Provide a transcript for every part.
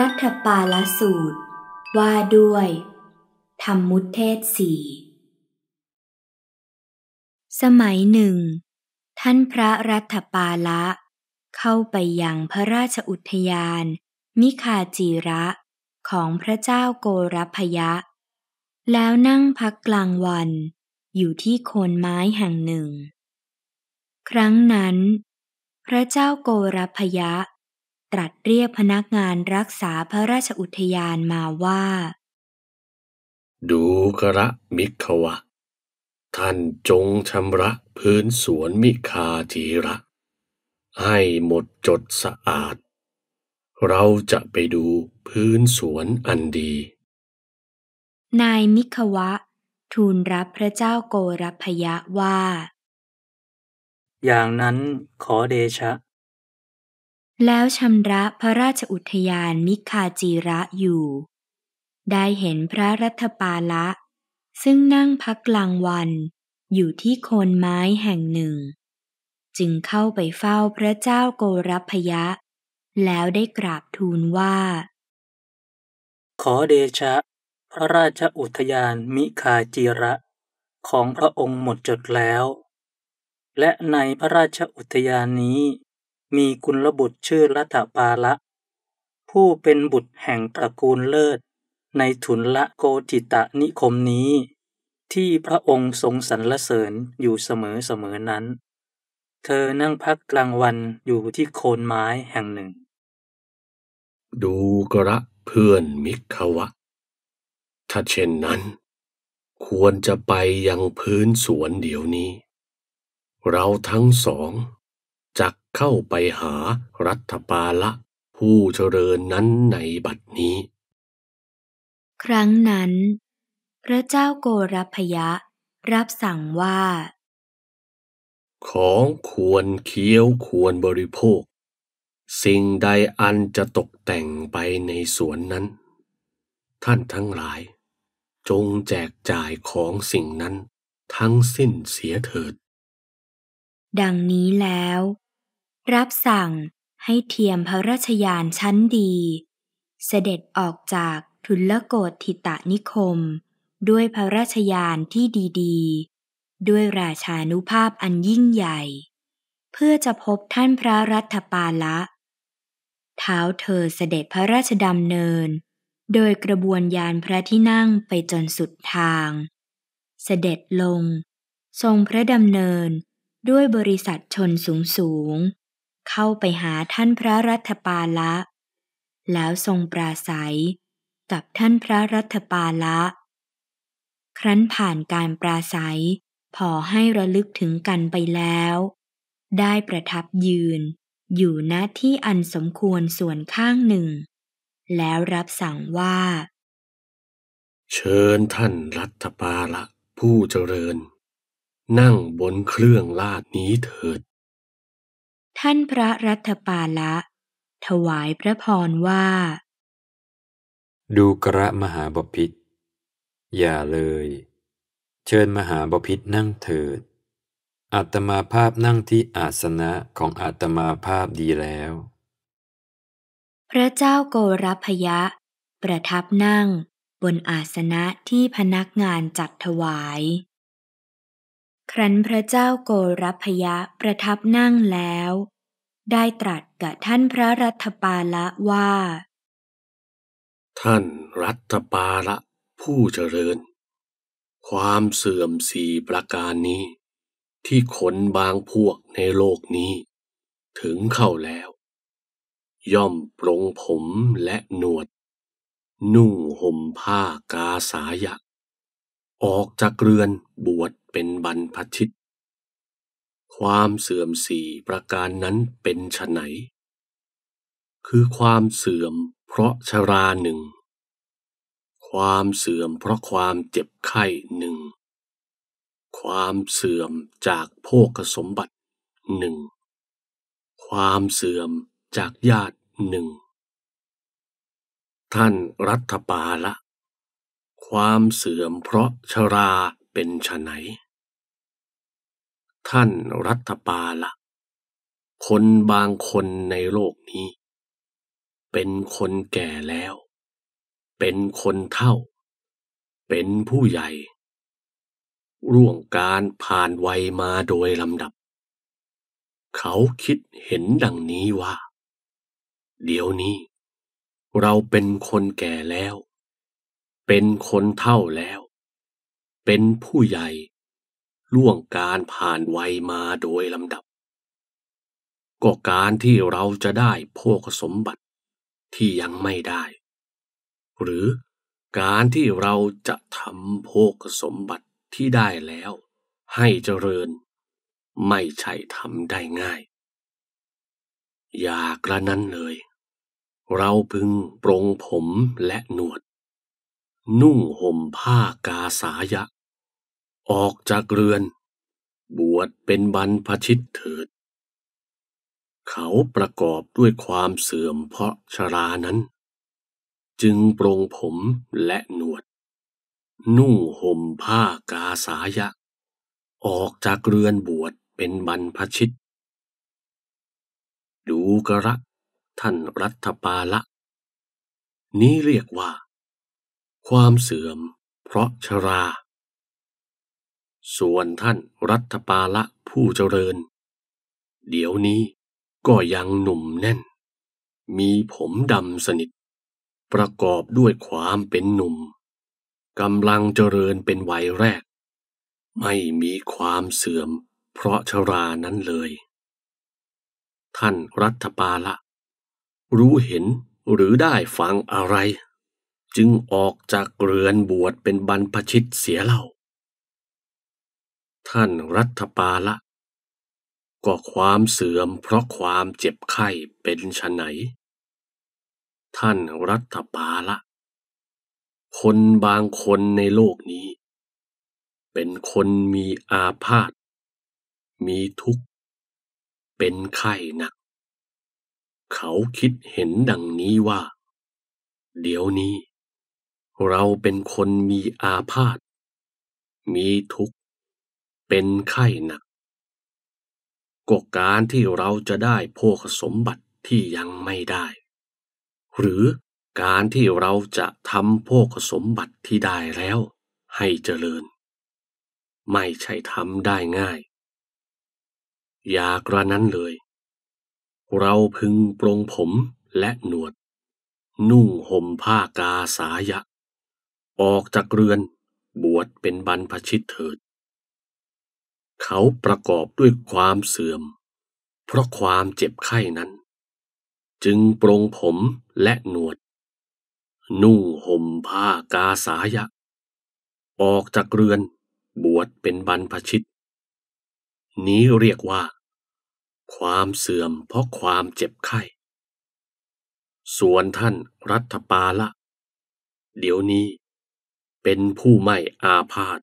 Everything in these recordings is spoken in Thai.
รัฐปาลสูตรว่าด้วย ธรรมมุตเทศสีสมัยหนึ่ง ท่านพระรัฐปาละ เข้าไปยังพระราชอุทยาน มิคาจีระของพระเจ้าโกรพยะ แล้วนั่งพักกลางวันอยู่ที่โคนไม้แห่งหนึ่ง ครั้งนั้น พระเจ้าโกรพยะตรัสเรียกพนักงานรักษาพระราชอุทยานมาว่า ดูกระมิขวะ ท่านจงชำระพื้นสวนมิคาธีระ ให้หมดจดสะอาด เราจะไปดูพื้นสวนอันดี นายมิควะ ทูลรับพระเจ้าโกรพยะว่า อย่างนั้นขอเดชะแล้วชำระพระราชอุทยานมิคาจีระอยู่ ได้เห็นพระรัฐปาละซึ่งนั่งพักกลางวันอยู่ที่โคนไม้แห่งหนึ่ง จึงเข้าไปเฝ้าพระเจ้าโกรพยะ แล้วได้กราบทูลว่า ขอเดชะพระราชอุทยานมิคาจีระของพระองค์หมดจดแล้ว และในพระราชอุทยานนี้มีกุลบุตรชื่อรัฐปาละ ผู้เป็นบุตรแห่งตระกูลเลิศในถุนละโกจิตะนิคมนี้ ที่พระองค์ทรงสรรเสริญอยู่เสมอเสมอนั้น เธอนั่งพักกลางวันอยู่ที่โคนไม้แห่งหนึ่ง ดูกระเพื่อนมิขวะ ถ้าเช่นนั้น ควรจะไปยังพื้นสวนเดี๋ยวนี้ เราทั้งสองเข้าไปหารัฐปาละผู้เจริญนั้นในบัดนี้ ครั้งนั้น พระเจ้าโกรพยะรับสั่งว่า ของควรเคี้ยวควรบริโภค สิ่งใดอันจะตกแต่งไปในสวนนั้น ท่านทั้งหลาย จงแจกจ่ายของสิ่งนั้นทั้งสิ้นเสียเถิด ดังนี้แล้วรับสั่งให้เทียมพระราชยานชั้นดี เสด็จออกจากทุลโกธิตะนิคม ด้วยพระราชยานที่ดี ๆ ด้วยราชานุภาพอันยิ่งใหญ่ เพื่อจะพบท่านพระรัฐปาละ เท้าเธอเสด็จพระราชดำเนิน โดยกระบวนยานพระที่นั่งไปจนสุดทาง เสด็จลง ทรงพระดำเนินด้วยบริษัทชนสูงสูงเข้าไปหาท่านพระรัฐปาละ แล้วทรงปราศัย กับท่านพระรัฐปาละ ครั้นผ่านการปราศัยพอให้ระลึกถึงกันไปแล้ว ได้ประทับยืนอยู่ณที่อันสมควรส่วนข้างหนึ่ง แล้วรับสั่งว่า เชิญท่านรัฐปาละผู้เจริญ นั่งบนเครื่องลาดนี้เถิดท่านพระรัฐปาละ ถวายพระพรว่า ดูกระมหาบพิษอย่าเลย เชิญมหาบพิษนั่งเถิดอาตมาภาพนั่งที่อาสนะของอาตมาภาพดีแล้ว พระเจ้าโกรพยะ ประทับนั่งบนอาสนะที่พนักงานจัดถวายครั้นพระเจ้าโกรพยะประทับนั่งแล้ว ได้ตรัสกับท่านพระรัฐปาละว่า ท่านรัฐปาละผู้เจริญ ความเสื่อมสี่ประการนี้ ที่ขนบางพวกในโลกนี้ ถึงเข้าแล้ว ย่อมปรงผมและหนวด นุ่งห่มผ้ากาสายะ ออกจากเรือนบวชเป็นบรรพชิต ความเสื่อมสี่ประการนั้นเป็นฉไหนคือความเสื่อมเพราะชราหนึ่งความเสื่อมเพราะความเจ็บไข้หนึ่งความเสื่อมจากโภคสมบัติหนึ่งความเสื่อมจากญาติหนึ่งท่านรัฐปาละ ความเสื่อมเพราะชราเป็นไหนท่านรัฐปาละ คนบางคนในโลกนี้ เป็นคนแก่แล้ว เป็นคนเฒ่า เป็นผู้ใหญ่ ร่วงการผ่านวัยมาโดยลำดับ เขาคิดเห็นดังนี้ว่า เดี๋ยวนี้ เราเป็นคนแก่แล้ว เป็นคนเฒ่าแล้ว เป็นผู้ใหญ่ล่วงการผ่านวัยมาโดยลำดับก็การที่เราจะได้โภคสมบัติที่ยังไม่ได้ หรือการที่เราจะทำโภคสมบัติที่ได้แล้วให้เจริญไม่ใช่ทำได้ง่าย อย่ากระนั้นเลย เราพึงปรงผมและหนวด นุ่งห่มผ้ากาสายะออกจากเรือน บวชเป็นบรรพชิตเถิด เขาประกอบด้วยความเสื่อมเพราะชรานั้น จึงปรงผมและหนวด นุ่งห่มผ้ากาสายะ ออกจากเรือนบวชเป็นบรรพชิต ดูกระท่านรัฐปาละ นี้เรียกว่า ความเสื่อมเพราะชราส่วนท่านรัฐปาละผู้เจริญ เดี๋ยวนี้ก็ยังหนุ่มแน่น มีผมดำสนิท ประกอบด้วยความเป็นหนุ่มกำลังเจริญเป็นวัยแรก ไม่มีความเสื่อมเพราะชรานั้นเลย ท่านรัฐปาละ รู้เห็นหรือได้ฟังอะไร จึงออกจากเรือนบวชเป็นบรรพชิตเสียเล่าท่านรัฐปาละก็ความเสื่อมเพราะความเจ็บไข้เป็นชนไหน ท่านรัฐปาละ คนบางคนในโลกนี้ เป็นคนมีอาพาธมีทุกข์ เป็นไข้หนัก เขาคิดเห็นดังนี้ว่า เดี๋ยวนี้ เราเป็นคนมีอาพาธมีทุกข์เป็นไข้หนักก็การที่เราจะได้พวคสมบัติที่ยังไม่ได้ หรือการที่เราจะทำพวคสมบัติที่ได้แล้วให้เจริญ ไม่ใช่ทำได้ง่ายอย่ากระนั้นเลย เราพึงปรงผมและหนวด นุ่งห่มผ้ากาสายะ ออกจากเรือนบวชเป็นบรรพชิตเถิดเขาประกอบด้วยความเสื่อม เพราะความเจ็บไข้นั้น จึงปรงผมและหนวด นุ่งห่มผ้ากาสายะ ออกจากเรือนบวชเป็นบรรพชิต นี้เรียกว่า ความเสื่อมเพราะความเจ็บไข้ ส่วนท่านรัฐปาละ เดี๋ยวนี้ เป็นผู้ไม่อาพาธ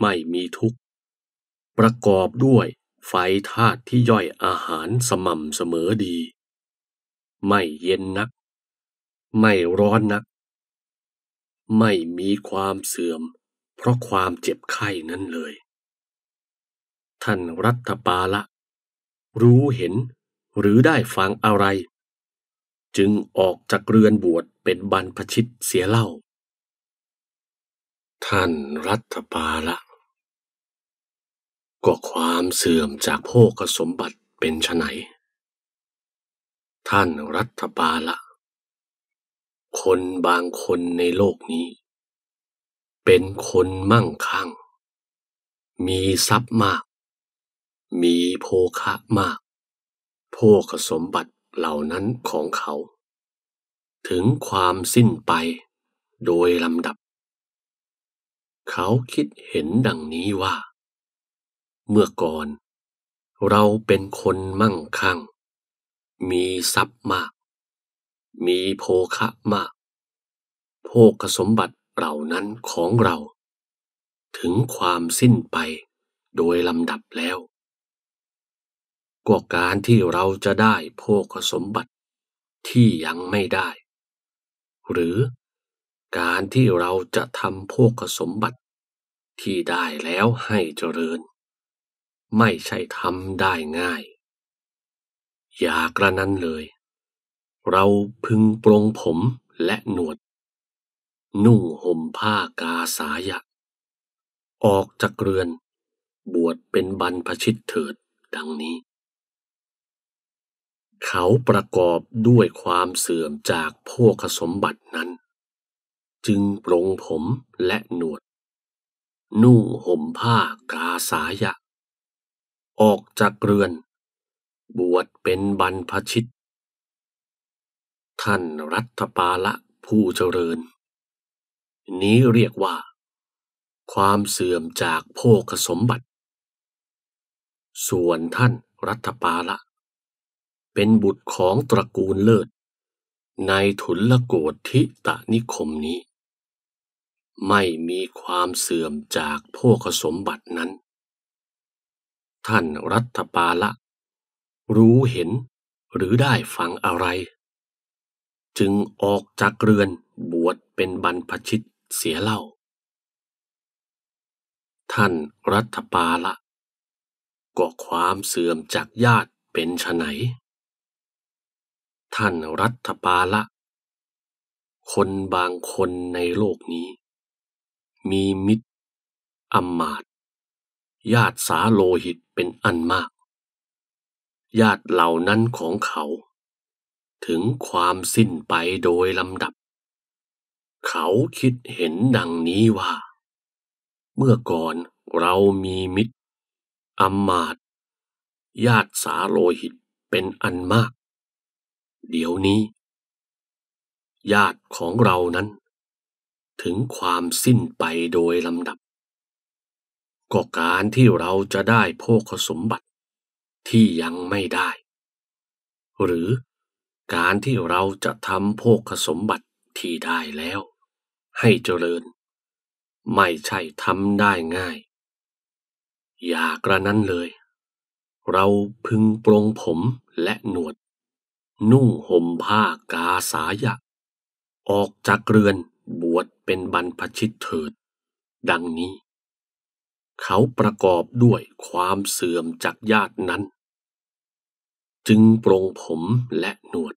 ไม่มีทุกข์ประกอบด้วยไฟธาตุที่ย่อยอาหารสม่ำเสมอดี ไม่เย็นนัก ไม่ร้อนนัก ไม่มีความเสื่อม เพราะความเจ็บไข้นั้นเลย ท่านรัฐปาละ รู้เห็นหรือได้ฟังอะไร จึงออกจากเรือนบวชเป็นบรรพชิตเสียเล่า ท่านรัฐปาละก็ความเสื่อมจากโภคสมบัติเป็นไฉนท่านรัฐบาละ คนบางคนในโลกนี้ เป็นคนมั่งคั่ง มีทรัพย์มาก มีโภคะมาก โภคสมบัติเหล่านั้นของเขา ถึงความสิ้นไปโดยลำดับ เขาคิดเห็นดังนี้ว่าเมื่อก่อนเราเป็นคนมั่งคั่ง มีทรัพย์มาก มีโภคะมาก โภคสมบัติเหล่านั้นของเรา ถึงความสิ้นไปโดยลำดับแล้วก็การที่เราจะได้โภคสมบัติที่ยังไม่ได้ หรือการที่เราจะทำโภคสมบัติที่ได้แล้วให้เจริญไม่ใช่ทำได้ง่าย อย่ากระนั้นเลย เราพึงปรงผมและหนวด นุ่งห่มผ้ากาสายะ ออกจากเรือนบวชเป็นบรรพชิตเถิดดังนี้ เขาประกอบด้วยความเสื่อมจากพวกสมบัตินั้น จึงปรงผมและหนวดนุ่งห่มผ้ากาสายะออกจากเรือน บวชเป็นบรรพชิต ท่านรัฐปาละผู้เจริญ นี้เรียกว่า ความเสื่อมจากโภคสมบัติ ส่วนท่านรัฐปาละ เป็นบุตรของตระกูลเลิศ ในทุนละโกธิตะนิคมนี้ ไม่มีความเสื่อมจากโภคสมบัตินั้นท่านรัฐปาละ รู้เห็นหรือได้ฟังอะไร จึงออกจากเรือนบวชเป็นบรรพชิตเสียเล่า ท่านรัฐปาละก็ความเสื่อมจากญาติเป็นไหน ท่านรัฐปาละ คนบางคนในโลกนี้ มีมิตรอมมาตญาติสาโลหิตเป็นอันมาก ญาติเหล่านั้นของเขาถึงความสิ้นไปโดยลำดับ เขาคิดเห็นดังนี้ว่า เมื่อก่อนเรามีมิตรอมาต ญาติสาโลหิตเป็นอันมาก เดี๋ยวนี้ ญาติของเรานั้น ถึงความสิ้นไปโดยลำดับก็การที่เราจะได้โภคสมบัติที่ยังไม่ได้ หรือการที่เราจะทำโภคสมบัติที่ได้แล้ว ให้เจริญ ไม่ใช่ทำได้ง่าย อย่ากระนั้นเลย เราพึงปรงผมและหนวด นุ่งห่มผ้ากาสายะ ออกจากเรือนบวชเป็นบรรพชิตเถิด ดังนี้เขาประกอบด้วยความเสื่อมจากญาตินั้น จึงปรงผมและหนวด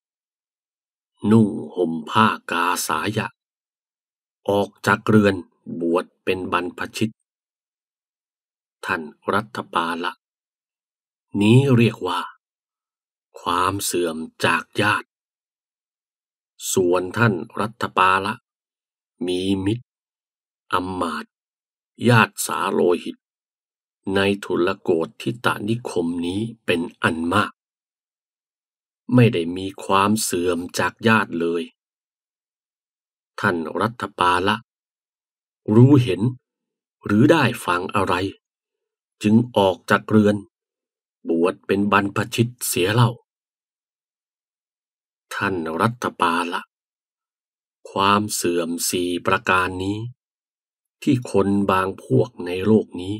นุ่งห่มผ้ากาสายะ ออกจากเรือนบวชเป็นบรรพชิต ท่านรัฐปาละ นี้เรียกว่า ความเสื่อมจากญาติ ส่วนท่านรัฐปาละ มีมิตรอมมาตญาติสาโลหิตในทุลโกฏทิตานิคมนี้เป็นอันมาก ไม่ได้มีความเสื่อมจากญาติเลย ท่านรัฐปาละ รู้เห็นหรือได้ฟังอะไร จึงออกจากเรือน บวชเป็นบรรพชิตเสียเล่า ท่านรัฐปาละ ความเสื่อมสี่ประการนี้ที่คนบางพวกในโลกนี้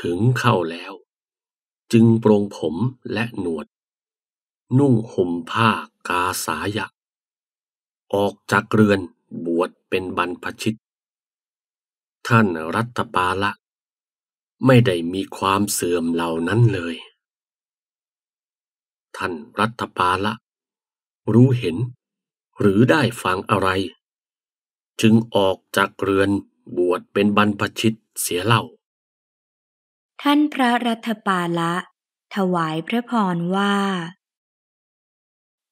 ถึงเข้าแล้ว จึงปรงผมและหนวด นุ่งห่มผ้ากาสายะ ออกจากเรือนบวชเป็นบรรพชิต ท่านรัตปาละ ไม่ได้มีความเสื่อมเหล่านั้นเลย ท่านรัตปาละ รู้เห็น หรือได้ฟังอะไร จึงออกจากเรือนบวชเป็นบรรพชิต เสียเล่า ท่านพระรัฐปาละ ถวายพระพรว่า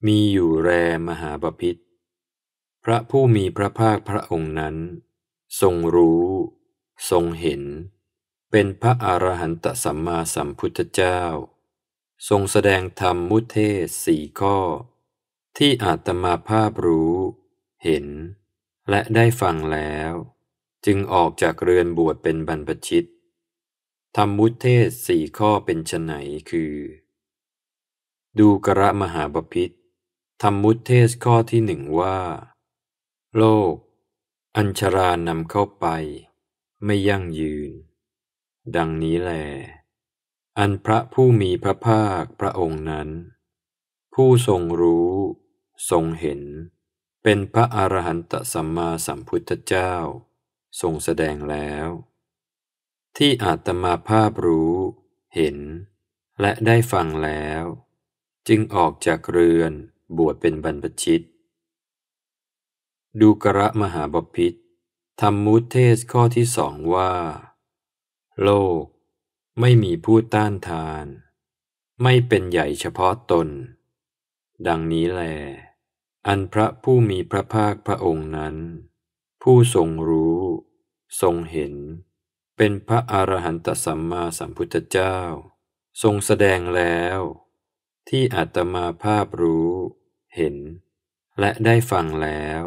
มีอยู่แรมหาปพิธพระผู้มีพระภาคพระองค์นั้น ทรงรู้ ทรงเห็น เป็นพระอรหันตสัมมาสัมพุทธเจ้า ทรงแสดงธรรมมุเทศสี่ข้อ ที่อาตมาภาพรู้ เห็นและได้ฟังแล้วจึงออกจากเรือนบวชเป็นบรรพชิต ธรรมุตเทศสี่ข้อเป็นชไหนคือ ดูกระมหาบพิษธรรมุตเทศข้อที่หนึ่งว่า โลก อัญชรานำเข้าไป ไม่ยั่งยืน ดังนี้แล อันพระผู้มีพระภาคพระองค์นั้น ผู้ทรงรู้ทรงเห็น เป็นพระอรหันตสัมมาสัมพุทธเจ้าทรงแสดงแล้ว ที่อาตมาภาพรู้ เห็น และได้ฟังแล้ว จึงออกจากเรือนบวชเป็นบรรพชิต ดูกระมหาบพิษธรรมุตเทศข้อที่สองว่า โลกไม่มีผู้ต้านทาน ไม่เป็นใหญ่เฉพาะตน ดังนี้แล อันพระผู้มีพระภาคพระองค์นั้นผู้ทรงรู้ ทรงเห็น เป็นพระอรหันตสัมมาสัมพุทธเจ้า ทรงแสดงแล้ว ที่อาตมาภาพรู้เห็น และได้ฟังแล้ว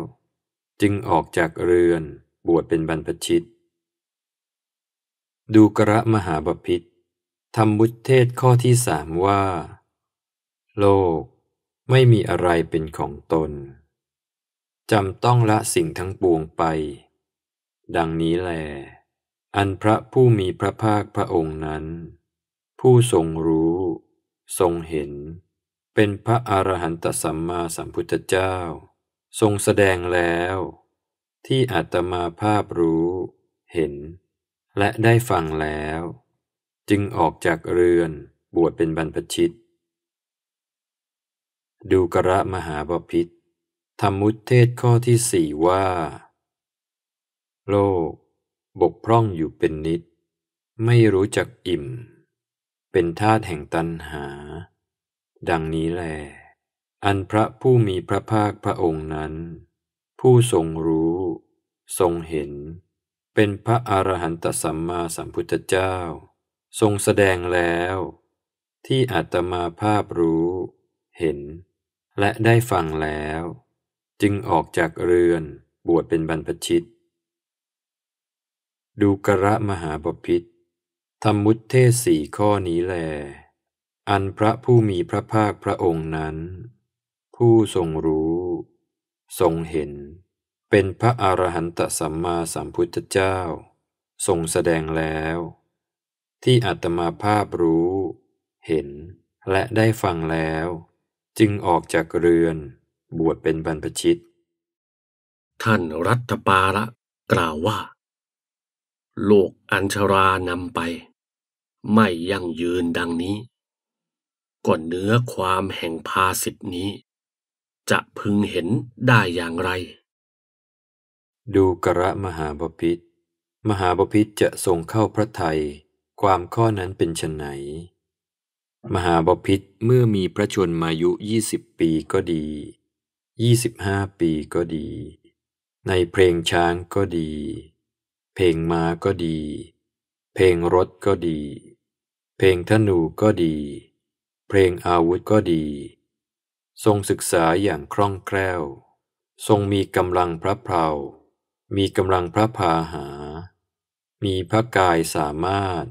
จึงออกจากเรือนบวชเป็นบรรพชิต ดูกระมหาบพิษธรรมบุตเทศข้อที่สามว่า โลกไม่มีอะไรเป็นของตนจำต้องละสิ่งทั้งปวงไป ดังนี้แล อันพระผู้มีพระภาคพระองค์นั้น ผู้ทรงรู้ ทรงเห็น เป็นพระอรหันตสัมมาสัมพุทธเจ้า ทรงแสดงแล้ว ที่อาตมาภาพรู้เห็น และได้ฟังแล้ว จึงออกจากเรือนบวชเป็นบรรพชิต ดูกระมหาบพิษธรรมุตเทศข้อที่สี่ว่า โลก บกพร่องอยู่เป็นนิดไม่รู้จักอิ่ม เป็นธาตุแห่งตัณหา ดังนี้แล อันพระผู้มีพระภาคพระองค์นั้น ผู้ทรงรู้ ทรงเห็น เป็นพระอรหันตสัมมาสัมพุทธเจ้า ทรงแสดงแล้ว ที่อาตมาภาพรู้เห็น และได้ฟังแล้วจึงออกจากเรือนบวชเป็นบรรพชิต ดูกระมหาบพิษธรรมุตเทศสี่ข้อนี้แล อันพระผู้มีพระภาคพระองค์นั้น ผู้ทรงรู้ ทรงเห็น เป็นพระอรหันตสัมมาสัมพุทธเจ้าทรงแสดงแล้ว ที่อัตมาภาพรู้ เห็นและได้ฟังแล้ว จึงออกจากเรือนบวชเป็นบรรพชิต ท่านรัตปาระกล่าวว่า โลกอัญชรานำไป ไม่ยั่งยืนดังนี้ ก่อนเนื้อความแห่งภาสิทธินี้ จะพึงเห็นได้อย่างไร ดูกระมหาบพิษมหาบพิษจะทรงเข้าพระไทย ความข้อนั้นเป็นชนไหน มหาบพิษเมื่อมีพระชนมายุยี่สิบปีก็ดียี่สิบห้าปีก็ดี ในเพลงช้างก็ดี เพลงม้าก็ดี เพลงรถก็ดี เพลงธนูก็ดี เพลงอาวุธก็ดี ทรงศึกษาอย่างคล่องแคล่ว ทรงมีกำลังพระเพรามีกำลังพระพาหา มีพระกายสามารถ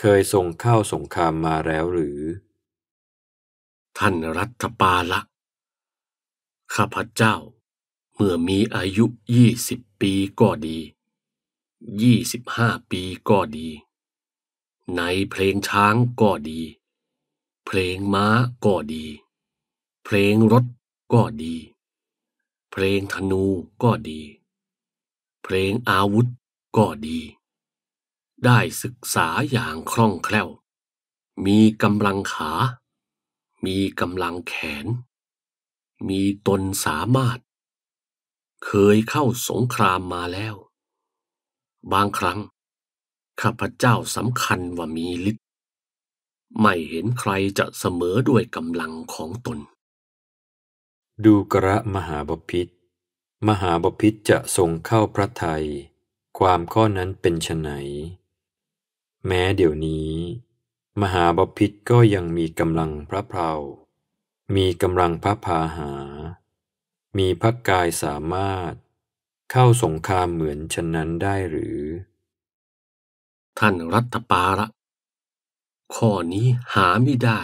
เคยทรงเข้าสงครามมาแล้วหรือ ท่านรัฐปาละข้าพเจ้า เมื่อมีอายุยี่สิบปีก็ดียี่สิบห้าปีก็ดี ในเพลงช้างก็ดี เพลงม้าก็ดี เพลงรถก็ดี เพลงธนูก็ดี เพลงอาวุธก็ดี ได้ศึกษาอย่างคล่องแคล่ว มีกำลังขา มีกำลังแขนมีตนสามารถ เคยเข้าสงครามมาแล้ว บางครั้งข้าพเจ้าสำคัญว่ามีฤทธิ์ไม่เห็นใครจะเสมอด้วยกำลังของตน ดูกระมหาบพิษมหาบพิษจะทรงเข้าพระไทย ความข้อนั้นเป็นไฉนแม้เดี๋ยวนี้ มหาบพิษก็ยังมีกำลังพระเพรามีกำลังพระพาหา มีพักกายสามารถเข้าสงครามเหมือนฉะนั้นได้หรือ ท่านรัตปาระ ข้อนี้หาไม่ได้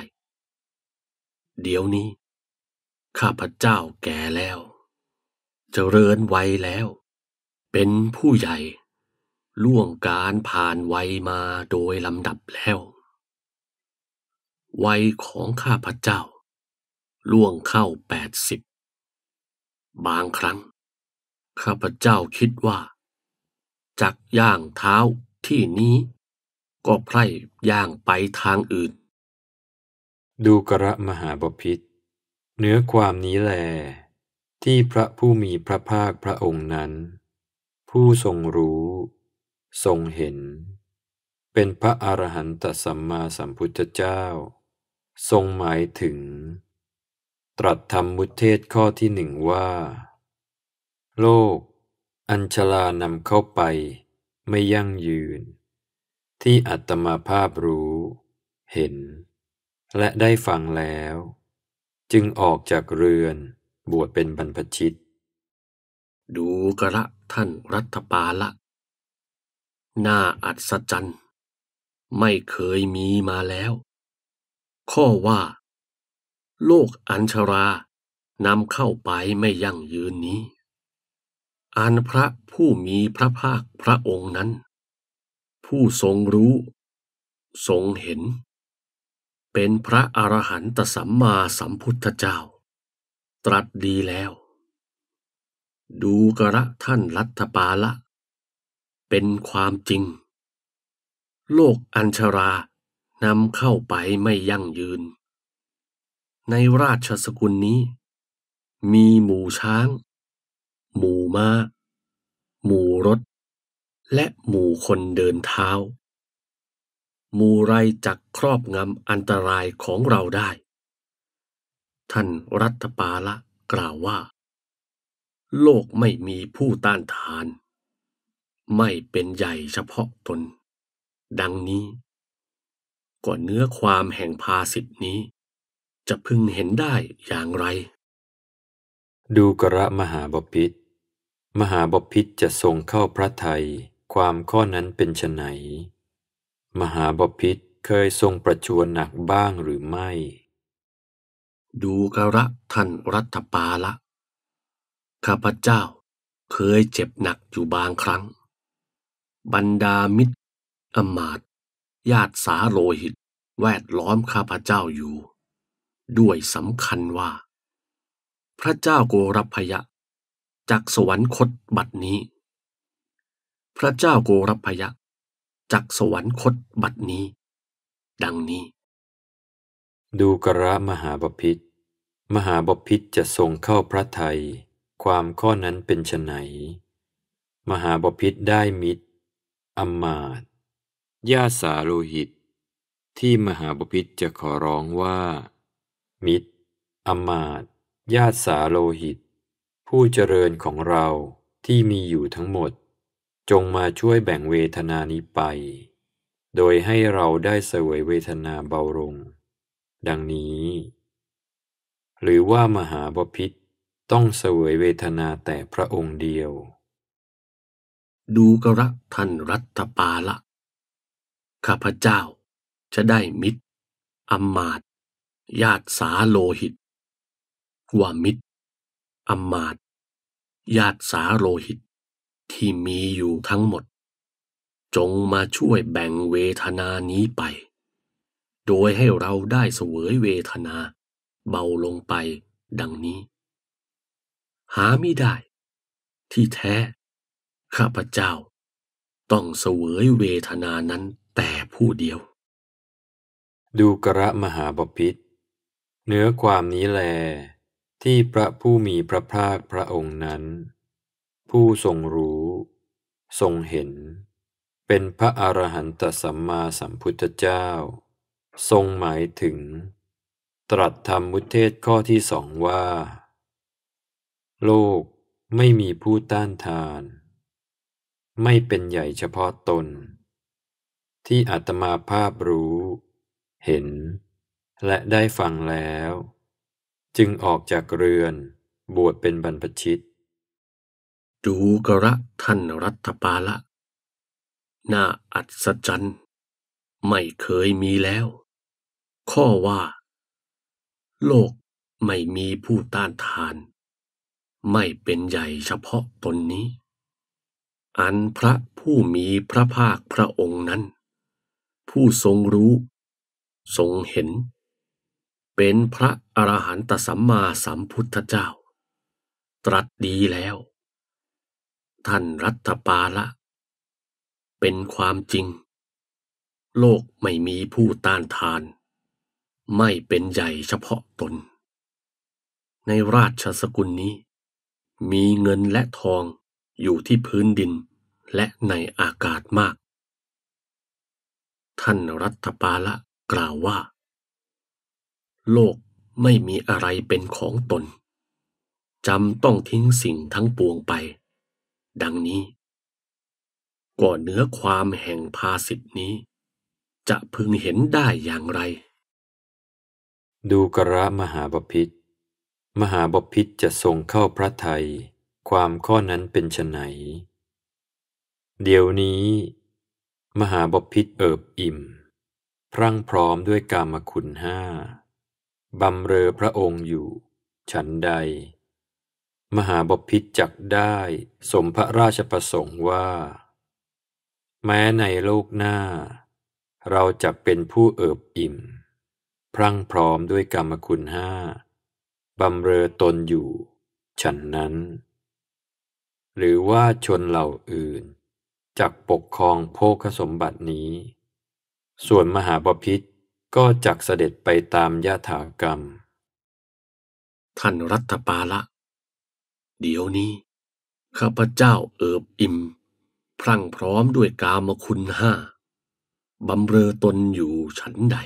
เดี๋ยวนี้ ข้าพเจ้าแก่แล้วจเจริญวัยแล้ว เป็นผู้ใหญ่ ล่วงการผ่านวัยมาโดยลำดับแล้ววัยของข้าพเจ้าล่วงเข้าแปดสิบ บางครั้ง ข้าพเจ้าคิดว่าจากย่างเท้าที่นี้ ก็ไพร่ย่างไปทางอื่น ดูกระมหาบพิษเนื้อความนี้แล ที่พระผู้มีพระภาคพระองค์นั้น ผู้ทรงรู้ ทรงเห็น เป็นพระอรหันตสัมมาสัมพุทธเจ้า ทรงหมายถึงตรัสธรรมมุเทศข้อที่หนึ่งว่า โลกอัญชลานำเข้าไปไม่ยั่งยืน ที่อัตมาภาพรู้เห็น และได้ฟังแล้ว จึงออกจากเรือนบวชเป็นบรรพชิต ดูกระท่านรัฐปาละน่าอัศจรรย์ไม่เคยมีมาแล้ว ข้อว่าโลกอัญชรา นำเข้าไปไม่ยั่งยืนนี้ อันพระผู้มีพระภาคพระองค์นั้น ผู้ทรงรู้ ทรงเห็น เป็นพระอรหันตสัมมาสัมพุทธเจ้า ตรัสดีแล้ว ดูกระท่านลัทธปาละ เป็นความจริง โลกอัญชรา นำเข้าไปไม่ยั่งยืนในราชสกุลนี้มีหมู่ช้าง หมู่ม้าหมู่รถ และหมู่คนเดินเท้า หมู่ไรจักครอบงำอันตรายของเราได้ ท่านรัตปาละกล่าวว่า โลกไม่มีผู้ต้านทาน ไม่เป็นใหญ่เฉพาะตน ดังนี้ ก่อนเนื้อความแห่งภาสิทธินี้จะพึงเห็นได้อย่างไร ดูกระมหาบพิษ มหาบพิษจะทรงเข้าพระไทย ความข้อนั้นเป็นไหน มหาบพิษเคยทรงประชวนหนักบ้างหรือไม่ ดูกระท่านรัฐปาละ ข้าพเจ้าเคยเจ็บหนักอยู่บางครั้ง บรรดามิตร อมาต ญาติสาโลหิต แวดล้อมข้าพเจ้าอยู่ด้วยสำคัญว่า พระเจ้าโกรพยะจากสวรรคตบัดนี้ พระเจ้าโกรพยะจากสวรรคตบัดนี้ ดังนี้ ดูกระมหาบพิษมหาบพิษจะทรงเข้าพระไทยความข้อนั้นเป็นไฉนมหาบพิษได้มิตรอมาตย่าสาโลหิต ที่มหาบพิษจะขอร้องว่ามิตรอมาตญาติสาโลหิต ผู้เจริญของเราที่มีอยู่ทั้งหมด จงมาช่วยแบ่งเวทนานี้ไป โดยให้เราได้เสวยเวทนาเบาลงดังนี้ หรือว่ามหาบพิษต้องเสวยเวทนาแต่พระองค์เดียว ดูกระท่านรัตปาละข้าพเจ้าจะได้มิตรอมาตญาติสาโลหิตว่ามิตรอมมาตญาติสาโลหิต ที่มีอยู่ทั้งหมด จงมาช่วยแบ่งเวทนานี้ไป โดยให้เราได้เสวยเวทนาเบาลงไปดังนี้ หาไม่ได้ ที่แท้ ข้าพเจ้า ต้องเสวยเวทนานั้นแต่ผู้เดียว ดูกระมหาบพิษเนื้อความนี้แล ที่พระผู้มีพระภาคพระองค์นั้น ผู้ทรงรู้ ทรงเห็น เป็นพระอรหันตสัมมาสัมพุทธเจ้า ทรงหมายถึง ตรัสธรรมมุเทศข้อที่สองว่า โลกไม่มีผู้ต้านทาน ไม่เป็นใหญ่เฉพาะตน ที่อาตมาภาพรู้ เห็นและได้ฟังแล้ว จึงออกจากเรือนบวชเป็นบรรพชิต ดูกระท่านรัตปาละน่าอัศจรรย์ไม่เคยมีแล้ว ข้อว่า โลกไม่มีผู้ต้านทาน ไม่เป็นใหญ่เฉพาะตนนี้ อันพระผู้มีพระภาคพระองค์นั้น ผู้ทรงรู้ ทรงเห็นเป็นพระอรหันตสัมมาสัมพุทธเจ้า ตรัสดีแล้ว ท่านรัตปาละ เป็นความจริง โลกไม่มีผู้ต้านทาน ไม่เป็นใหญ่เฉพาะตน ในราชสกุลนี้ มีเงินและทองอยู่ที่พื้นดินและในอากาศมาก ท่านรัตปาละกล่าวว่าโลกไม่มีอะไรเป็นของตน จำต้องทิ้งสิ่งทั้งปวงไป ดังนี้ก่อเนื้อความแห่งภาสิตนี้ จะพึงเห็นได้อย่างไร ดูกระมหาบพิษมหาบพิษจะทรงเข้าพระไทยความข้อนั้นเป็นไฉนเดี๋ยวนี้ มหาบพิษเอิบอิ่ม พรั่งพร้อมด้วยกามคุณห้าบำเรอพระองค์อยู่ ฉันใด มหาบพิษจักได้สมพระราชประสงค์ว่า แม้ในโลกหน้า เราจะเป็นผู้เอิบอิ่ม พรั่งพร้อมด้วยกรรมคุณห้าบำเรอตนอยู่ ฉันนั้น หรือว่าชนเหล่าอื่นจักปกครองโภคสมบัตินี้ ส่วนมหาบพิษก็จักเสด็จไปตามยถากรรม ท่านรัฐปาละ เดี๋ยวนี้ ข้าพเจ้าเอิบอิ่ม พรั่งพร้อมด้วยกามคุณห้าบำเรอตนอยู่ฉันใด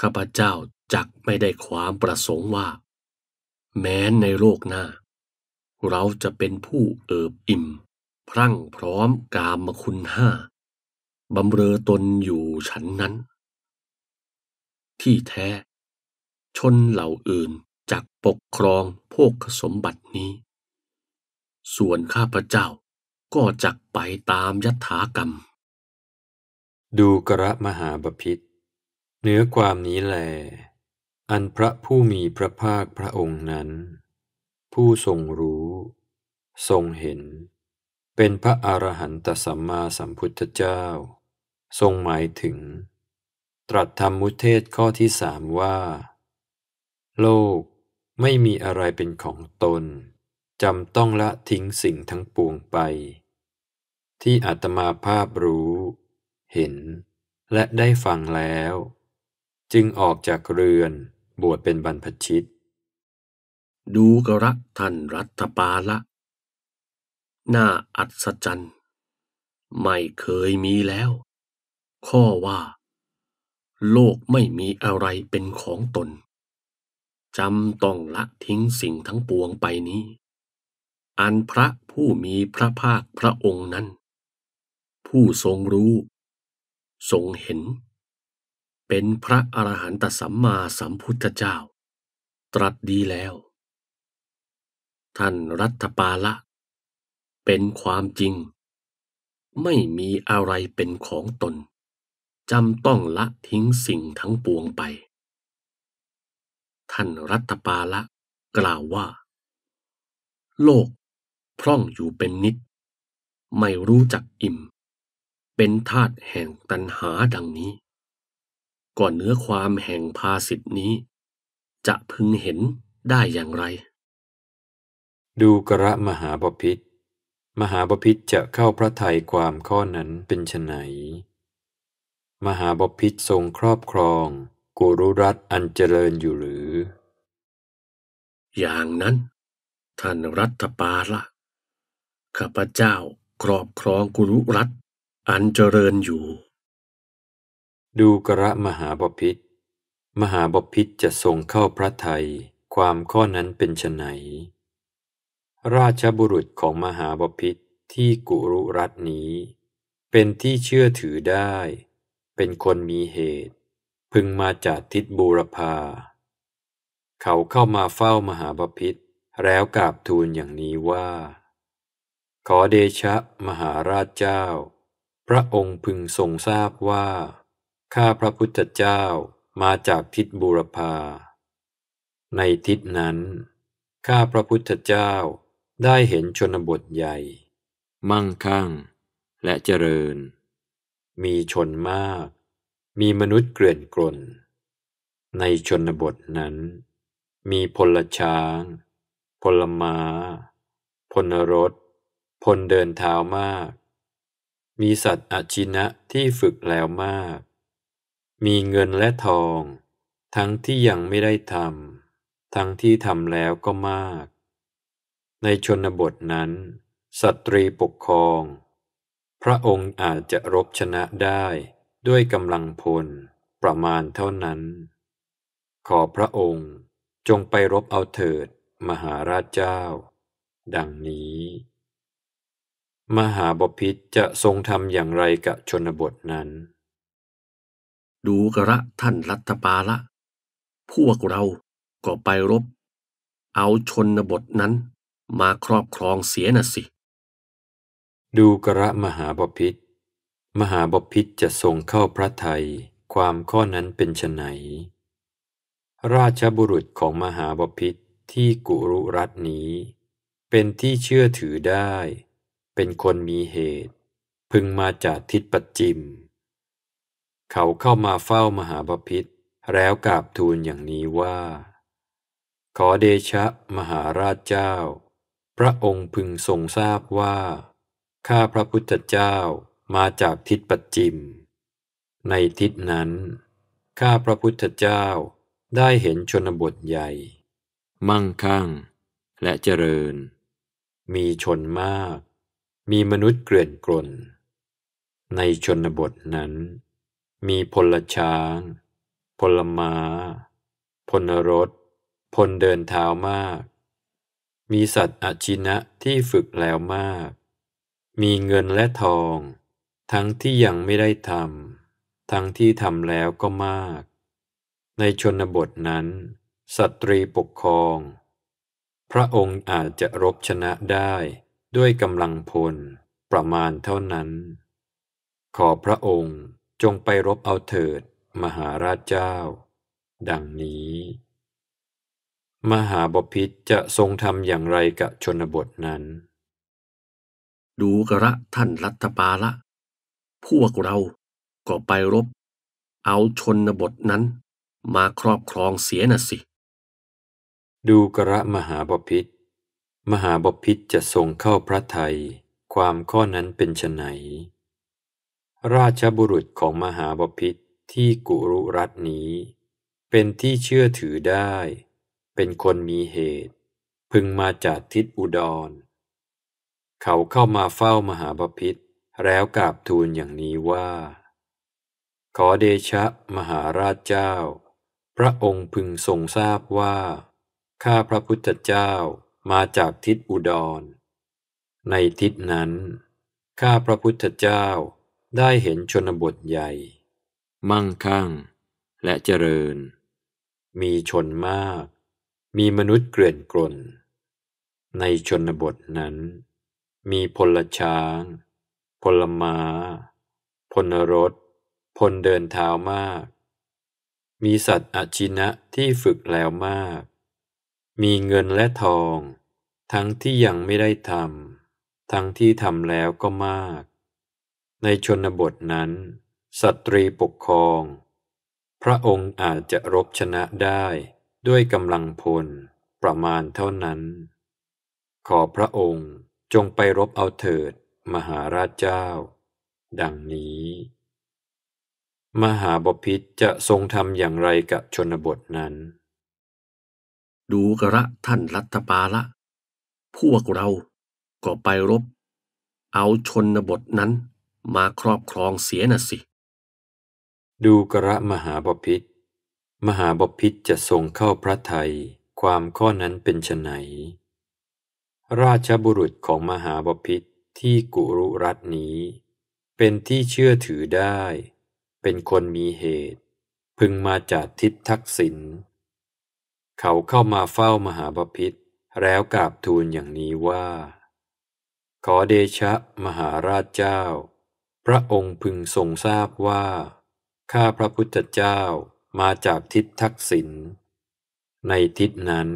ข้าพเจ้าจักไม่ได้ความประสงค์ว่า แม้ในโลกหน้า เราจะเป็นผู้เอิบอิ่ม พรั่งพร้อมกามคุณห้าบำเรอตนอยู่ฉันนั้นที่แท้ ชนเหล่าอื่นจากปกครองพวกสมบัตินี้ ส่วนข้าพเจ้าก็จักไปตามยถากรรม ดูกระมหาบพิษเนื้อความนี้แล อันพระผู้มีพระภาคพระองค์นั้น ผู้ทรงรู้ ทรงเห็น เป็นพระอรหันตสัมมาสัมพุทธเจ้า ทรงหมายถึงตรัสธรรมมุเทศข้อที่สามว่า โลกไม่มีอะไรเป็นของตน จำต้องละทิ้งสิ่งทั้งปวงไป ที่อาตมาภาพรู้ เห็นและได้ฟังแล้ว จึงออกจากเรือนบวชเป็นบรรพชิต ดูกระทันรัตปาละน่าอัศจรรย์ไม่เคยมีแล้ว ข้อว่าโลกไม่มีอะไรเป็นของตน จำต้องละทิ้งสิ่งทั้งปวงไปนี้ อันพระผู้มีพระภาคพระองค์นั้น ผู้ทรงรู้ ทรงเห็น เป็นพระอรหันตสัมมาสัมพุทธเจ้า ตรัสดีแล้ว ท่านรัฐปาละ เป็นความจริง ไม่มีอะไรเป็นของตนจำต้องละทิ้งสิ่งทั้งปวงไป ท่านรัตปาละกล่าวว่า โลกพร่องอยู่เป็นนิด ไม่รู้จักอิ่ม เป็นธาตุแห่งตันหาดังนี้ ก่อนเนื้อความแห่งภาสิทธินี้ จะพึงเห็นได้อย่างไร ดูกระมหาปพิษมหาปพิษจะเข้าพระทยความข้อนั้นเป็นไนมหาบพิษทรงครอบครอง กุรุรัตอันเจริญอยู่หรือ อย่างนั้น ท่านรัตปาละข้าพเจ้าครอบครองกุรุรัตอันเจริญอยู่ ดูกระมหาบพิษมหาบพิษจะทรงเข้าพระไทยความข้อนั้นเป็นไนราชบุรุษของมหาบพิษที่กุรุรัตนี้ เป็นที่เชื่อถือได้เป็นคนมีเหตุ พึงมาจากทิศบูรพาเขาเข้ามาเฝ้ามหาบพิษแล้วกราบทูลอย่างนี้ว่า ขอเดชะมหาราชเจ้า พระองค์พึงทรงทราบว่า ข้าพระพุทธเจ้ามาจากทิศบูรพาในทิศนั้น ข้าพระพุทธเจ้าได้เห็นชนบทใหญ่ มั่งคั่งและเจริญมีชนมาก มีมนุษย์เกลื่อนกลน ในชนบทนั้น มีพลช้าง พลมา้าพลรถ พลเดินเท้ามาก มีสัตว์อาชินะที่ฝึกแล้วมาก มีเงินและทอง ทั้งที่ยังไม่ได้ทำ ทั้งที่ทำแล้วก็มาก ในชนบทนั้นสตรีปกครองพระองค์อาจจะรบชนะได้ด้วยกำลังพลประมาณเท่านั้น ขอพระองค์จงไปรบเอาเถิด มหาราชเจ้า ดังนี้ มหาบพิษจะทรงทำอย่างไรกับชนบทนั้น ดูกระ ท่านรัตปาละ พวกเราก็ไปรบ เอาชนบทนั้นมาครอบครองเสียน่ะสิดูกระมหาบพิษมหาบพิษจะทรงเข้าพระทัยความข้อนั้นเป็นไนราชบุรุษของมหาบพิษที่กุรุรัตนี้เป็นที่เชื่อถือได้ เป็นคนมีเหตุ พึงมาจากทิศปัจจิม เขาเข้ามาเฝ้ามหาบพิษแล้วกราบทูลอย่างนี้ว่า ขอเดชะมหาราชเจ้า พระองค์พึงทรงทราบว่าข้าพระพุทธเจ้ามาจากทิศปัจจิม ในทิศนั้น ข้าพระพุทธเจ้าได้เห็นชนบทใหญ่ มั่งคั่งและเจริญ มีชนมาก มีมนุษย์เกลื่อนกลน ในชนบทนั้น มีพลช้าง พลมา้าพลรถ พลเดินเท้ามาก มีสัตว์อาชินะที่ฝึกแล้วมากมีเงินและทอง ทั้งที่ยังไม่ได้ทำทั้งที่ทำแล้วก็มาก ในชนบทนั้นสตรีปกครอง พระองค์อาจจะรบชนะได้ด้วยกำลังพลประมาณเท่านั้น ขอพระองค์จงไปรบเอาเถิด มหาราชเจ้า ดังนี้ มหาบพิษจะทรงทำอย่างไรกับชนบทนั้นดูกระท่านรัฐปาละ พวกเราก็ไปรบ เอาชนบทนั้น มาครอบครองเสียน่ะสิ ดูกระมหาบพิษมหาบพิษจะทรงเข้าพระไทย ความข้อนั้นเป็นไนราชบุรุษของมหาบพิษที่กุรุรัตนี้ เป็นที่เชื่อถือได้ เป็นคนมีเหตุ พึงมาจากทิศอุดรเขาเข้ามาเฝ้ามหาบพิษแล้วกราบทูลอย่างนี้ว่า ขอเดชะมหาราชเจ้า พระองค์พึงทรงทราบว่า ข้าพระพุทธเจ้ามาจากทิศอุดร ในทิศนั้น ข้าพระพุทธเจ้าได้เห็นชนบทใหญ่ มั่งคั่งและเจริญ มีชนมาก มีมนุษย์เกลื่อนกลนในชนบทนั้นมีพลช้าง พลมา้าพลรถ พลเดินเท้ามาก มีสัตว์อชินะที่ฝึกแล้วมาก มีเงินและทอง ทั้งที่ยังไม่ได้ทำ ทั้งที่ทำแล้วก็มาก ในชนบทนั้นสตรีปกครอง พระองค์อาจจะรบชนะได้ด้วยกำลังพลประมาณเท่านั้น ขอพระองค์จงไปรบเอาเถิด มหาราชเจ้า ดังนี้ มหาบพิษจะทรงทำอย่างไรกับชนบทนั้น ดูกระท่านรัตปาละ พวกเราก็ไปรบ เอาชนบทนั้นมาครอบครองเสียน่ะสิ ดูกระมหาบพิษมหาบพิษจะทรงเข้าพระไทยความข้อนั้นเป็นไฉนราชบุรุษของมหาบพิษที่กุรุรัตนี้ เป็นที่เชื่อถือได้ เป็นคนมีเหตุ พึงมาจากทิศทักษิณเขาเข้ามาเฝ้ามหาบพิษแล้วกราบทูลอย่างนี้ว่า ขอเดชะมหาราชเจ้า พระองค์พึงทรงทราบว่า ข้าพระพุทธเจ้ามาจากทิศทักษิณในทิศนั้น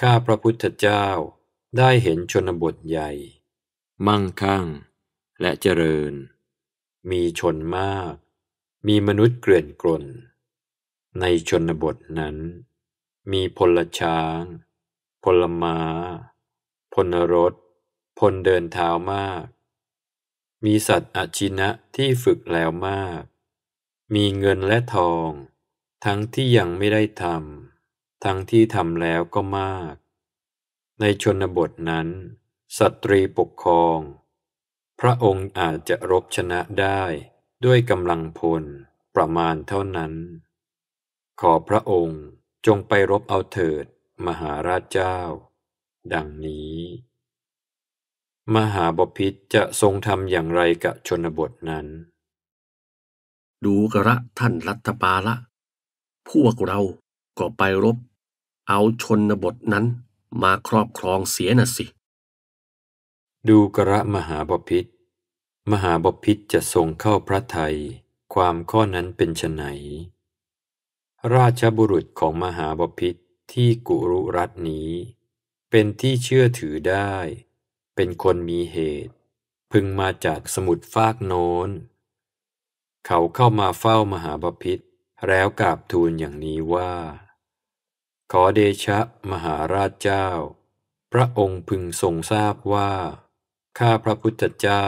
ข้าพระพุทธเจ้าได้เห็นชนบทใหญ่ มั่งคั่งและเจริญ มีชนมาก มีมนุษย์เกลื่อนกลน ในชนบทนั้น มีพลช้างพลมา้าพลรถ พลเดินเท้ามาก มีสัตว์อาชินะที่ฝึกแล้วมาก มีเงินและทอง ทั้งที่ยังไม่ได้ทำ ทั้งที่ทำแล้วก็มากในชนบทนั้นสตรีปกครอง พระองค์อาจจะรบชนะได้ด้วยกำลังพลประมาณเท่านั้น ขอพระองค์จงไปรบเอาเถิดมหาราชเจ้า ดังนี้ มหาบพิษจะทรงทำอย่างไรกับชนบทนั้น ดูกระท่านรัตปาละ พวกเราก็ไปรบเอาชนบทนั้นมาครอบครองเสียน่ะสิ ดูกระมหาบพิษมหาบพิษจะทรงเข้าพระไทยความข้อนั้นเป็นไฉนราชบุรุษของมหาบพิษที่กุรุรัตนี้ เป็นที่เชื่อถือได้ เป็นคนมีเหตุ พึงมาจากสมุดฟากโน้นเขาเข้ามาเฝ้ามหาบพิษแล้วกราบทูลอย่างนี้ว่าขอเดชะมหาราชเจ้า พระองค์พึงทรงทราบว่า ข้าพระพุทธเจ้า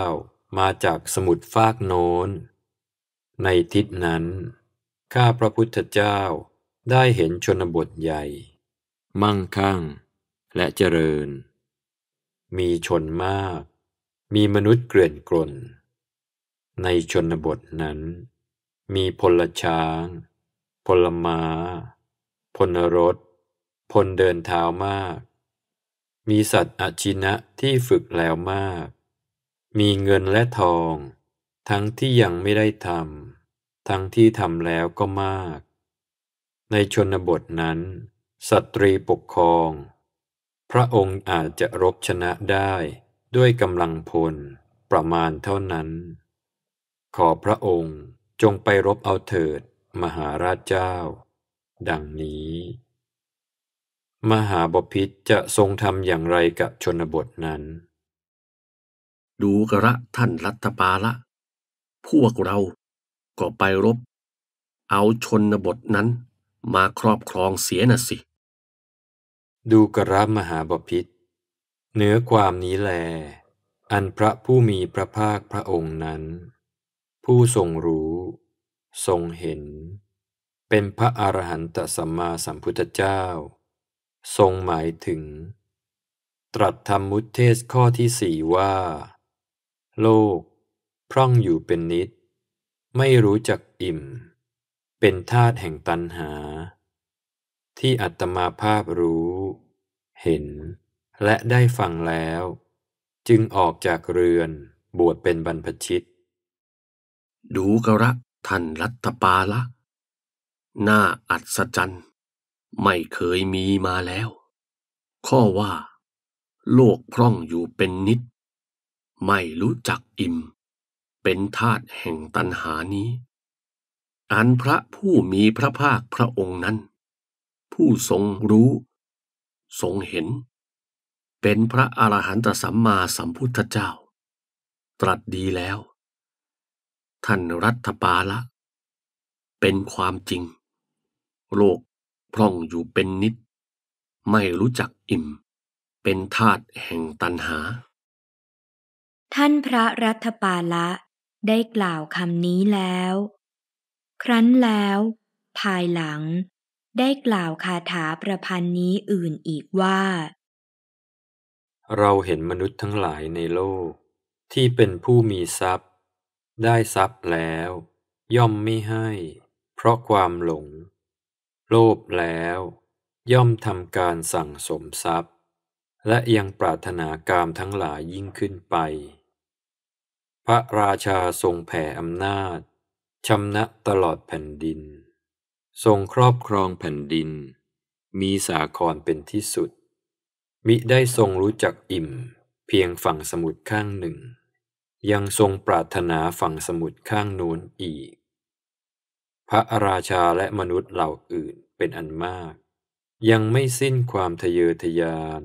มาจากสมุทรฟากโน้น ในทิศนั้น ข้าพระพุทธเจ้าได้เห็นชนบทใหญ่ มั่งคั่งและเจริญ มีชนมาก มีมนุษย์เกลื่อนกลน ในชนบทนั้น มีพลช้าง พลมา้าพลรถพลเดินเท้ามาก มีสัตว์อชินะที่ฝึกแล้วมาก มีเงินและทอง ทั้งที่ยังไม่ได้ทำ ทั้งที่ทำแล้วก็มาก ในชนบทนั้นสตรีปกครอง พระองค์อาจจะรบชนะได้ด้วยกำลังพลประมาณเท่านั้น ขอพระองค์จงไปรบเอาเถิด มหาราชเจ้า ดังนี้มหาบพิษจะทรงทำอย่างไรกับชนบทนั้น ดูกระท่านรัตปาละ พวกเรา ก็ไปรบ เอาชนบทนั้นมาครอบครองเสียน่ะสิ ดูกระมหาบพิษเหนือความนี้แล อันพระผู้มีพระภาคพระองค์นั้น ผู้ทรงรู้ ทรงเห็น เป็นพระอรหันตสัมมาสัมพุทธเจ้าทรงหมายถึง ตรัสธรรมมุตเทศข้อที่สี่ว่า โลกพร่องอยู่เป็นนิด ไม่รู้จักอิ่ม เป็นธาตุแห่งตันหา ที่อัตมาภาพรู้ เห็นและได้ฟังแล้ว จึงออกจากเรือนบวชเป็นบรรพชิต ดูกระท่านรัตปาละน่าอัศจรรย์ไม่เคยมีมาแล้ว ข้อว่า โลกพร่องอยู่เป็นนิด ไม่รู้จักอิ่ม เป็นธาตุแห่งตันหานี้ อันพระผู้มีพระภาคพระองค์นั้น ผู้ทรงรู้ทรงเห็น เป็นพระอรหันตสัมมาสัมพุทธเจ้า ตรัสดีแล้ว ท่านรัฐปาละ เป็นความจริง โลกพร่องอยู่เป็นนิด ไม่รู้จักอิ่ม เป็นธาตุแห่งตันหา ท่านพระรัฐปาละ ได้กล่าวคำนี้แล้ว ครั้นแล้ว ภายหลังได้กล่าวคาถาประพันธ์นี้อื่นอีกว่า เราเห็นมนุษย์ทั้งหลายในโลกที่เป็นผู้มีทรัพย์ ได้ทรัพย์แล้ว ย่อมไม่ให้ เพราะความหลงโลภแล้ว ย่อมทำการสั่งสมทรัพย์ และยังปรารถนากามทั้งหลายยิ่งขึ้นไป พระราชาทรงแผ่อำนาจชำนะตลอดแผ่นดิน ทรงครอบครองแผ่นดิน มีสาครเป็นที่สุด มิได้ทรงรู้จักอิ่ม เพียงฝั่งสมุดข้างหนึ่ง ยังทรงปรารถนาฝั่งสมุดข้างนน้นอีกพระราชาและมนุษย์เหล่าอื่นเป็นอันมาก ยังไม่สิ้นความทะเยอทะยาน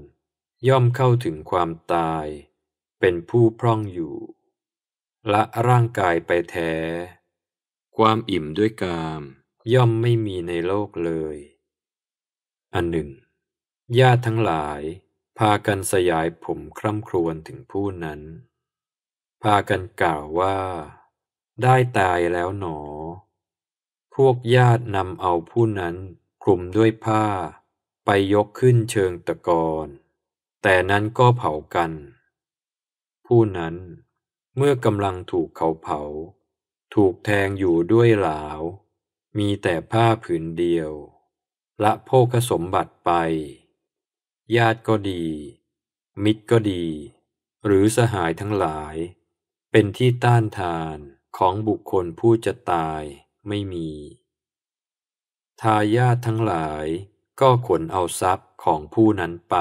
ย่อมเข้าถึงความตาย เป็นผู้พร่องอยู่ละร่างกายไปแท้ ความอิ่มด้วยกามย่อมไม่มีในโลกเลย อันหนึ่ง ญาติทั้งหลาย พากันสยายผมคร่ำครวญถึงผู้นั้น พากันกล่าวว่า ได้ตายแล้วหนอพวกญาตินำเอาผู้นั้น คลุมด้วยผ้า ไปยกขึ้นเชิงตะกอน แต่นั้นก็เผากัน ผู้นั้นเมื่อกำลังถูกเขาเผา ถูกแทงอยู่ด้วยหลาว มีแต่ผ้าผืนเดียวละโภคสมบัติไป ญาติก็ดี มิตรก็ดี หรือสหายทั้งหลาย เป็นที่ต้านทานของบุคคลผู้จะตายไม่มี ทายาททั้งหลายก็ขนเอาทรัพย์ของผู้นั้นไป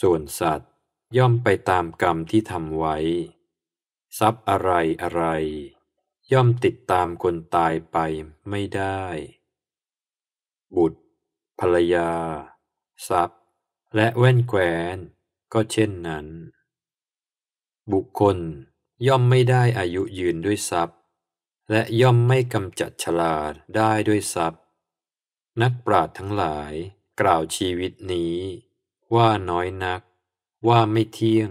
ส่วนสัตว์ย่อมไปตามกรรมที่ทำไว้ ทรัพย์อะไรอะไร ย่อมติดตามคนตายไปไม่ได้ บุตร ภรรยา ทรัพย์ และแว่นแควน ก็เช่นนั้น บุคคลย่อมไม่ได้อายุยืนด้วยทรัพย์และย่อมไม่กำจัดชลาดได้ด้วยทรัพย์นักปราชญ์ทั้งหลายกล่าวชีวิตนี้ ว่าน้อยนัก ว่าไม่เที่ยง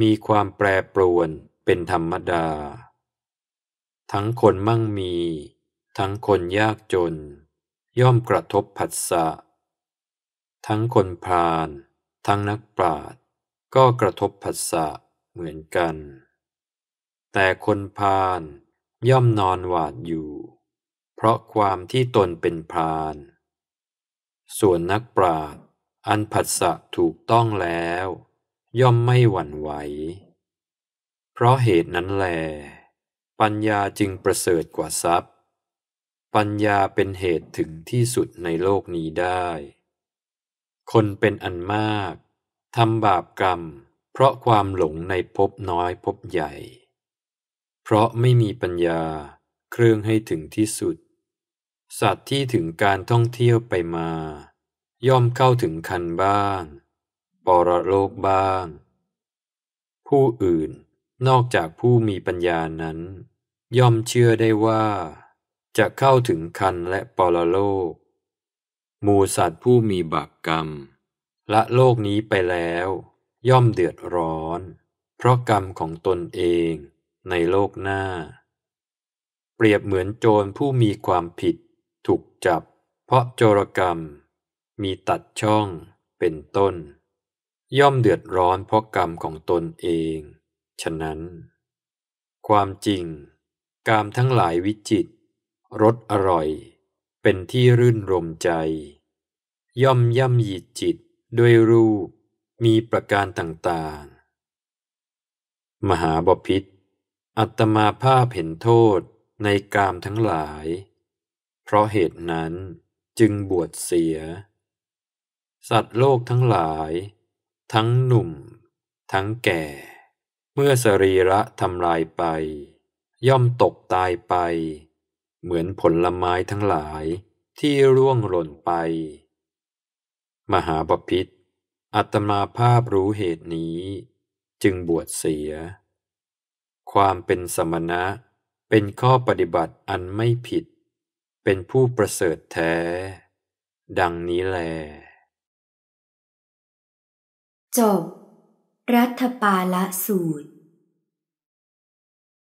มีความแปรปรวน เป็นธรรมดา ทั้งคนมั่งมี ทั้งคนยากจน ย่อมกระทบผัสสะ ทั้งคนพาน ทั้งนักปราชญ์ก็กระทบผัสสะ เหมือนกัน แต่คนพานย่อมนอนหวาดอยู่ เพราะความที่ตนเป็นพราน ส่วนนักปราดอันผัสสะถูกต้องแล้ว ย่อมไม่หวั่นไหวเพราะเหตุนั้นแล ปัญญาจึงประเสริฐกว่าทรัพย์ ปัญญาเป็นเหตุถึงที่สุดในโลกนี้ได้ คนเป็นอันมากทำบาปกรรม เพราะความหลงในภพน้อยภพใหญ่เพราะไม่มีปัญญาเครื่องให้ถึงที่สุด สัตว์ที่ถึงการท่องเที่ยวไปมา ย่อมเข้าถึงคันบ้าง ปรโลกบ้าง ผู้อื่นนอกจากผู้มีปัญญานั้น ย่อมเชื่อได้ว่า จะเข้าถึงคันและปรโลกมูสัตว์ผู้มีบาปกกรรม ละโลกนี้ไปแล้ว ย่อมเดือดร้อน เพราะกรรมของตนเองในโลกหน้า เปรียบเหมือนโจรผู้มีความผิด ถูกจับ เพราะโจรกรรม มีตัดช่องเป็นต้น ย่อมเดือดร้อนเพราะกรรมของตนเอง ฉะนั้น ความจริง กามทั้งหลายวิจิตรสอร่อย เป็นที่รื่นรมใจ ย่อมย่ำยีจิตด้วยรูป มีประการต่างๆ มหาบพิษอัตมาภาพเห็นโทษในกามทั้งหลาย เพราะเหตุนั้นจึงบวชเสีย สัตว์โลกทั้งหลาย ทั้งหนุ่มทั้งแก่ เมื่อสรีระทำลายไป ย่อมตกตายไป เหมือนผลไม้ทั้งหลายที่ร่วงหล่นไป มหาปพิธอัตมาภาพรู้เหตุนี้ จึงบวชเสียความเป็นสมณะ เป็นข้อปฏิบัติอันไม่ผิด เป็นผู้ประเสริฐแท้ ดังนี้แลจบรัฐปาละสูตร